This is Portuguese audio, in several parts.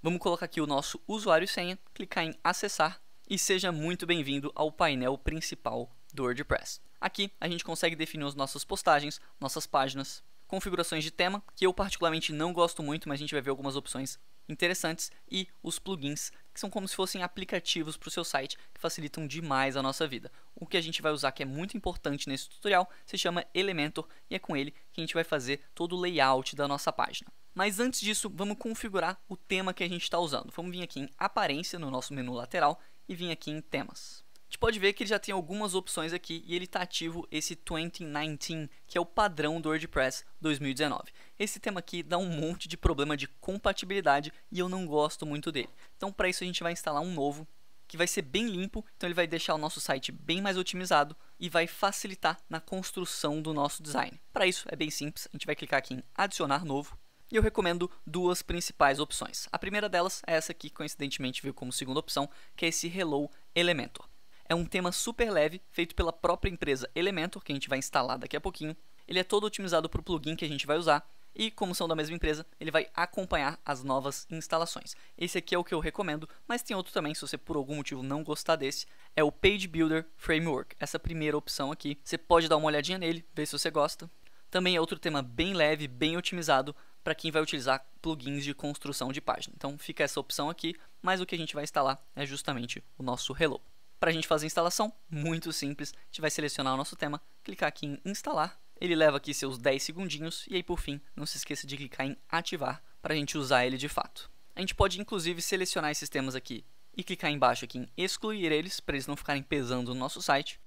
Vamos colocar aqui o nosso usuário e senha, clicar em acessar e seja muito bem-vindo ao painel principal do WordPress. Aqui a gente consegue definir as nossas postagens, nossas páginas, configurações de tema, que eu particularmente não gosto muito, mas a gente vai ver algumas opções interessantes, e os plugins, que são como se fossem aplicativos para o seu site, que facilitam demais a nossa vida. O que a gente vai usar que é muito importante nesse tutorial se chama Elementor, e é com ele que a gente vai fazer todo o layout da nossa página. Mas antes disso, vamos configurar o tema que a gente está usando. Vamos vir aqui em aparência no nosso menu lateral e vir aqui em temas. A gente pode ver que ele já tem algumas opções aqui e ele está ativo esse 2019, que é o padrão do WordPress 2019. Esse tema aqui dá um monte de problema de compatibilidade e eu não gosto muito dele. Então para isso a gente vai instalar um novo, que vai ser bem limpo, então ele vai deixar o nosso site bem mais otimizado e vai facilitar na construção do nosso design. Para isso é bem simples, a gente vai clicar aqui em adicionar novo e eu recomendo duas principais opções. A primeira delas é essa que coincidentemente veio como segunda opção, que é esse Hello Elementor. É um tema super leve, feito pela própria empresa Elementor, que a gente vai instalar daqui a pouquinho. Ele é todo otimizado para o plugin que a gente vai usar, e como são da mesma empresa, ele vai acompanhar as novas instalações. Esse aqui é o que eu recomendo, mas tem outro também, se você por algum motivo não gostar desse, é o Page Builder Framework, essa primeira opção aqui. Você pode dar uma olhadinha nele, ver se você gosta. Também é outro tema bem leve, bem otimizado, para quem vai utilizar plugins de construção de página. Então fica essa opção aqui, mas o que a gente vai instalar é justamente o nosso Hello. Para a gente fazer a instalação, muito simples, a gente vai selecionar o nosso tema, clicar aqui em instalar, ele leva aqui seus 10 segundinhos e aí por fim, não se esqueça de clicar em ativar para a gente usar ele de fato. A gente pode inclusive selecionar esses temas aqui e clicar embaixo aqui em excluir eles para eles não ficarem pesando no nosso site.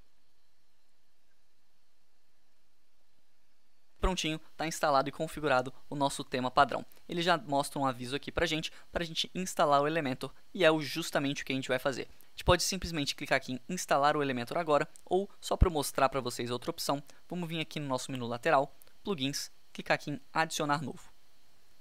prontinho, está instalado e configurado o nosso tema padrão. Ele já mostra um aviso aqui para a gente, para a gente instalar o Elementor, e é justamente o que a gente vai fazer. A gente pode simplesmente clicar aqui em instalar o Elementor agora, ou só para mostrar para vocês outra opção, vamos vir aqui no nosso menu lateral, plugins, clicar aqui em adicionar novo.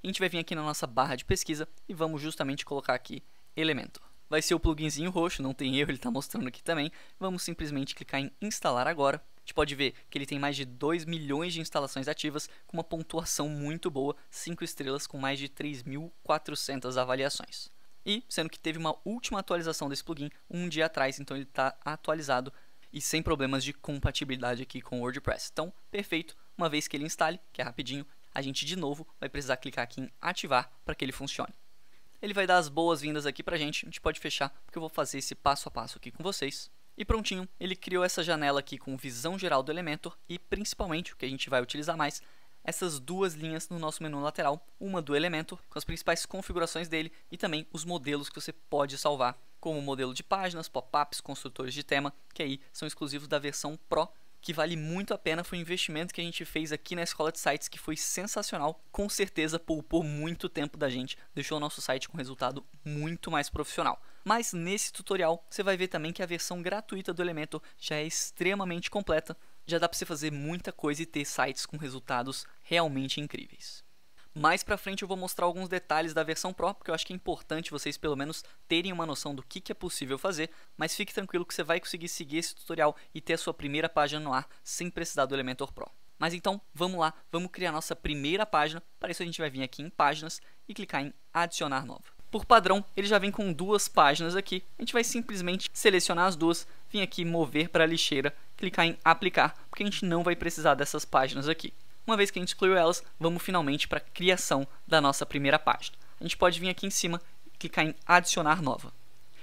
A gente vai vir aqui na nossa barra de pesquisa e vamos justamente colocar aqui Elementor. Vai ser o pluginzinho roxo, não tem erro, ele está mostrando aqui também. Vamos simplesmente clicar em instalar agora gente pode ver que ele tem mais de 2 milhões de instalações ativas, com uma pontuação muito boa, 5 estrelas com mais de 3.400 avaliações. E, sendo que teve uma última atualização desse plugin um dia atrás, então ele está atualizado e sem problemas de compatibilidade aqui com o WordPress. Então, perfeito, uma vez que ele instale, que é rapidinho, a gente de novo vai precisar clicar aqui em ativar para que ele funcione. Ele vai dar as boas-vindas aqui para a gente, a gente pode fechar, porque eu vou fazer esse passo a passo aqui com vocês. E prontinho, ele criou essa janela aqui com visão geral do Elementor e principalmente, o que a gente vai utilizar mais, essas duas linhas no nosso menu lateral, uma do Elementor, com as principais configurações dele e também os modelos que você pode salvar, como modelo de páginas, pop-ups, construtores de tema, que aí são exclusivos da versão Pro que vale muito a pena. Foi um investimento que a gente fez aqui na Escola de Sites que foi sensacional. Com certeza poupou muito tempo da gente, deixou o nosso site com resultado muito mais profissional. Mas nesse tutorial você vai ver também que a versão gratuita do Elementor já é extremamente completa. Já dá para você fazer muita coisa e ter sites com resultados realmente incríveis. Mais pra frente eu vou mostrar alguns detalhes da versão Pro, porque eu acho que é importante vocês pelo menos terem uma noção do que, que é possível fazer, mas fique tranquilo que você vai conseguir seguir esse tutorial e ter a sua primeira página no ar sem precisar do Elementor Pro. Mas então, vamos lá, vamos criar nossa primeira página. Para isso a gente vai vir aqui em páginas e clicar em adicionar nova. Por padrão, ele já vem com duas páginas aqui. A gente vai simplesmente selecionar as duas, vir aqui mover para a lixeira, clicar em aplicar, porque a gente não vai precisar dessas páginas aqui. Uma vez que a gente excluiu elas, vamos finalmente para a criação da nossa primeira página. A gente pode vir aqui em cima e clicar em adicionar nova.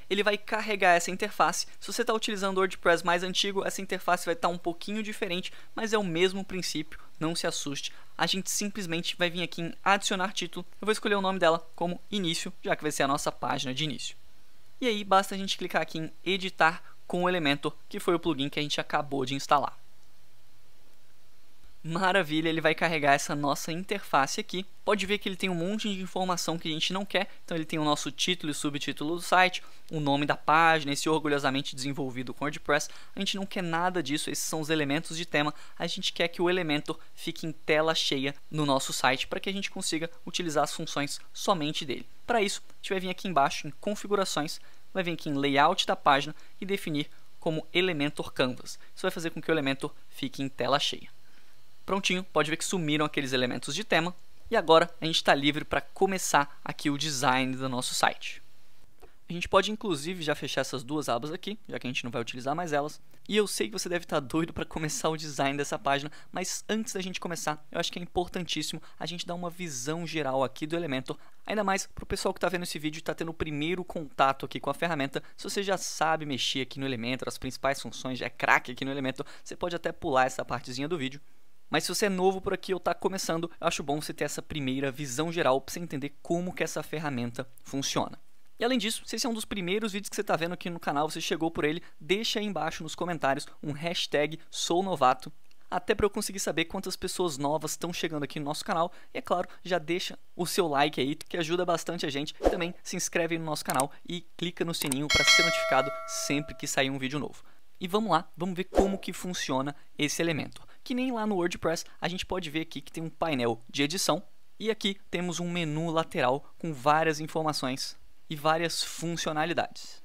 Ele vai carregar essa interface. Se você está utilizando o WordPress mais antigo, essa interface vai estar tá um pouquinho diferente, mas é o mesmo princípio, não se assuste. A gente simplesmente vai vir aqui em adicionar título. Eu vou escolher o nome dela como início, já que vai ser a nossa página de início. E aí basta a gente clicar aqui em editar com o Elementor, que foi o plugin que a gente acabou de instalar. Maravilha, ele vai carregar essa nossa interface aqui. Pode ver que ele tem um monte de informação que a gente não quer. Então ele tem o nosso título e subtítulo do site, o nome da página, esse orgulhosamente desenvolvido com WordPress. A gente não quer nada disso, esses são os elementos de tema. A gente quer que o Elementor fique em tela cheia no nosso site para que a gente consiga utilizar as funções somente dele. Para isso, a gente vai vir aqui embaixo em configurações, vai vir aqui em layout da página e definir como Elementor Canvas. Isso vai fazer com que o Elementor fique em tela cheia. Prontinho, pode ver que sumiram aqueles elementos de tema e agora a gente está livre para começar aqui o design do nosso site. A gente pode inclusive já fechar essas duas abas aqui, já que a gente não vai utilizar mais elas. E eu sei que você deve estar tá doido para começar o design dessa página, mas antes da gente começar, eu acho que é importantíssimo a gente dar uma visão geral aqui do Elementor, ainda mais para o pessoal que está vendo esse vídeo e está tendo o primeiro contato aqui com a ferramenta. Se você já sabe mexer aqui no Elementor, as principais funções, já é craque aqui no Elementor, você pode até pular essa partezinha do vídeo. Mas se você é novo por aqui ou está começando, acho bom você ter essa primeira visão geral para você entender como que essa ferramenta funciona. E além disso, se esse é um dos primeiros vídeos que você está vendo aqui no canal, você chegou por ele, deixa aí embaixo nos comentários um hashtag SouNovato, até para eu conseguir saber quantas pessoas novas estão chegando aqui no nosso canal. E é claro, já deixa o seu like aí, que ajuda bastante a gente. Também se inscreve no nosso canal e clica no sininho para ser notificado sempre que sair um vídeo novo. E vamos lá, vamos ver como que funciona esse elemento que nem lá no WordPress, a gente pode ver aqui que tem um painel de edição e aqui temos um menu lateral com várias informações e várias funcionalidades.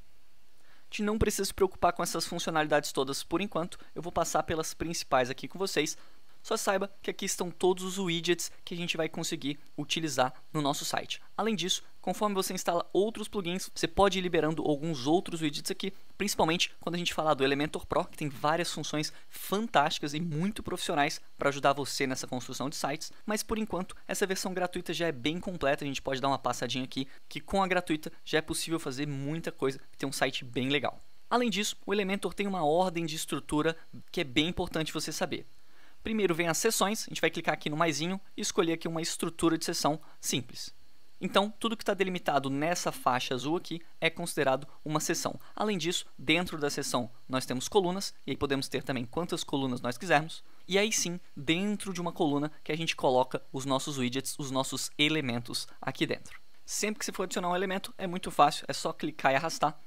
A gente não precisa se preocupar com essas funcionalidades todas por enquanto, eu vou passar pelas principais aqui com vocês, só saiba que aqui estão todos os widgets que a gente vai conseguir utilizar no nosso site. Além disso, conforme você instala outros plugins, você pode ir liberando alguns outros widgets aqui, principalmente quando a gente falar do Elementor Pro, que tem várias funções fantásticas e muito profissionais para ajudar você nessa construção de sites, mas por enquanto essa versão gratuita já é bem completa, a gente pode dar uma passadinha aqui, que com a gratuita já é possível fazer muita coisa e ter um site bem legal. Além disso, o Elementor tem uma ordem de estrutura que é bem importante você saber. Primeiro vem as sessões. a gente vai clicar aqui no maisinho e escolher aqui uma estrutura de sessão simples. Então, tudo que está delimitado nessa faixa azul aqui é considerado uma sessão. Além disso, dentro da sessão, nós temos colunas, e aí podemos ter também quantas colunas nós quisermos. E aí sim, dentro de uma coluna que a gente coloca os nossos widgets, os nossos elementos aqui dentro. Sempre que se for adicionar um elemento, é muito fácil, é só clicar e arrastar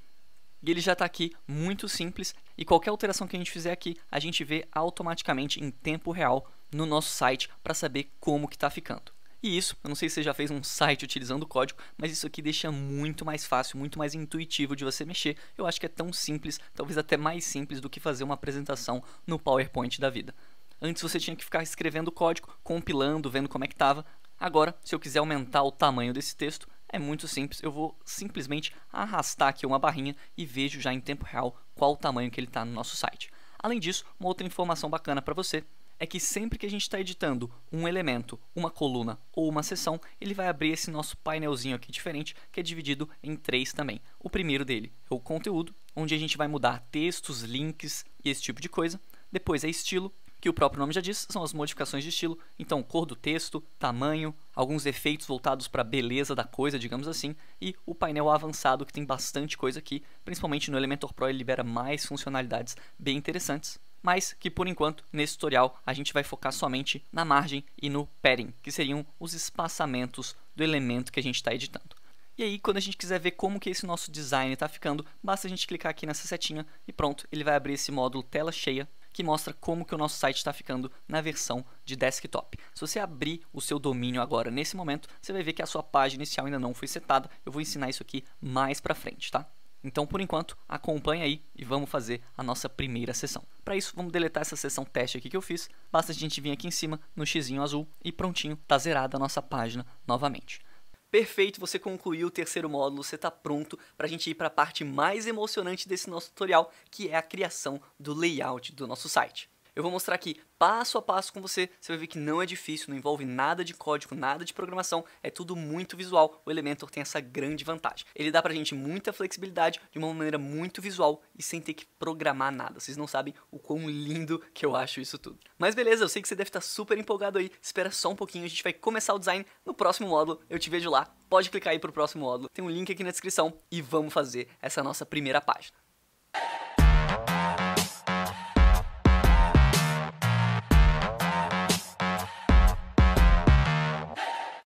e ele já está aqui muito simples e qualquer alteração que a gente fizer aqui, a gente vê automaticamente em tempo real no nosso site para saber como que está ficando. E isso, eu não sei se você já fez um site utilizando o código, mas isso aqui deixa muito mais fácil, muito mais intuitivo de você mexer. Eu acho que é tão simples, talvez até mais simples do que fazer uma apresentação no PowerPoint da vida. Antes você tinha que ficar escrevendo o código, compilando, vendo como é que estava. Agora, se eu quiser aumentar o tamanho desse texto, é muito simples, eu vou simplesmente arrastar aqui uma barrinha e vejo já em tempo real qual o tamanho que ele está no nosso site. Além disso, uma outra informação bacana para você é que sempre que a gente está editando um elemento, uma coluna ou uma seção, ele vai abrir esse nosso painelzinho aqui diferente, que é dividido em três também. O primeiro dele é o conteúdo, onde a gente vai mudar textos, links e esse tipo de coisa. Depois é estilo, que o próprio nome já diz, são as modificações de estilo. Então, cor do texto, tamanho, alguns efeitos voltados para a beleza da coisa, digamos assim, e o painel avançado, que tem bastante coisa aqui, principalmente no Elementor Pro ele libera mais funcionalidades bem interessantes mas que por enquanto nesse tutorial a gente vai focar somente na margem e no padding, que seriam os espaçamentos do elemento que a gente está editando. E aí, quando a gente quiser ver como que esse nosso design está ficando, basta a gente clicar aqui nessa setinha e pronto, ele vai abrir esse módulo tela cheia que mostra como que o nosso site está ficando na versão de desktop. Se você abrir o seu domínio agora nesse momento, você vai ver que a sua página inicial ainda não foi setada. Eu vou ensinar isso aqui mais para frente, tá? Então, por enquanto, acompanha aí e vamos fazer a nossa primeira sessão. Para isso, vamos deletar essa sessão teste aqui que eu fiz. Basta a gente vir aqui em cima no x azul e prontinho, tá zerada a nossa página novamente. Perfeito, você concluiu o terceiro módulo, você está pronto para a gente ir para a parte mais emocionante desse nosso tutorial, que é a criação do layout do nosso site. Eu vou mostrar aqui passo a passo com você, você vai ver que não é difícil, não envolve nada de código, nada de programação, é tudo muito visual. O Elementor tem essa grande vantagem. Ele dá pra gente muita flexibilidade de uma maneira muito visual e sem ter que programar nada. Vocês não sabem o quão lindo que eu acho isso tudo. Mas beleza, eu sei que você deve estar super empolgado aí. Espera só um pouquinho, a gente vai começar o design no próximo módulo. Eu te vejo lá. Pode clicar aí pro próximo módulo. Tem um link aqui na descrição e vamos fazer essa nossa primeira página.